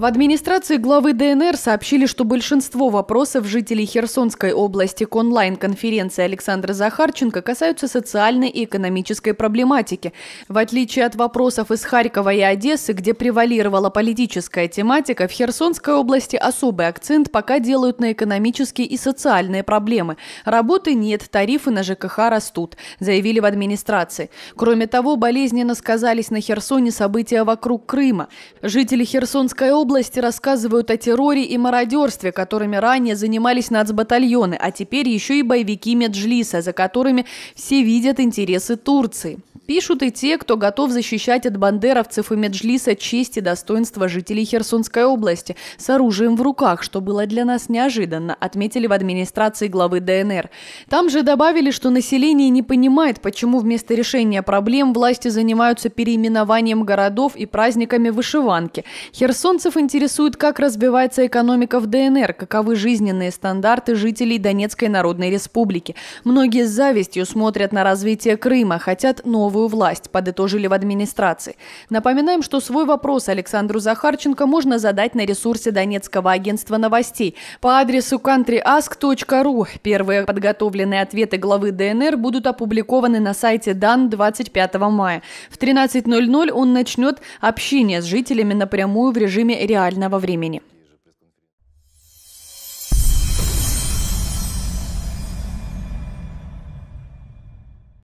В администрации главы ДНР сообщили, что большинство вопросов жителей Херсонской области к онлайн-конференции Александра Захарченко касаются социальной и экономической проблематики. В отличие от вопросов из Харькова и Одессы, где превалировала политическая тематика, в Херсонской области особый акцент пока делают на экономические и социальные проблемы. Работы нет, тарифы на ЖКХ растут, заявили в администрации. Кроме того, болезненно сказались на Херсоне события вокруг Крыма. Жители Херсонской области области рассказывают о терроре и мародерстве, которыми ранее занимались нацбатальоны, а теперь еще и боевики Меджлиса, за которыми все видят интересы Турции. Пишут и те, кто готов защищать от бандеровцев и Меджлиса честь и достоинство жителей Херсонской области с оружием в руках, что было для нас неожиданно, отметили в администрации главы ДНР. Там же добавили, что население не понимает, почему вместо решения проблем власти занимаются переименованием городов и праздниками вышиванки. Херсонцев интересует, как развивается экономика в ДНР, каковы жизненные стандарты жителей Донецкой Народной Республики. Многие с завистью смотрят на развитие Крыма, хотят новую новую власть, подытожили в администрации. Напоминаем, что свой вопрос Александру Захарченко можно задать на ресурсе Донецкого агентства новостей по адресу countryask.ru. Первые подготовленные ответы главы ДНР будут опубликованы на сайте ДАН 25 мая. В 13.00 он начнет общение с жителями напрямую в режиме реального времени.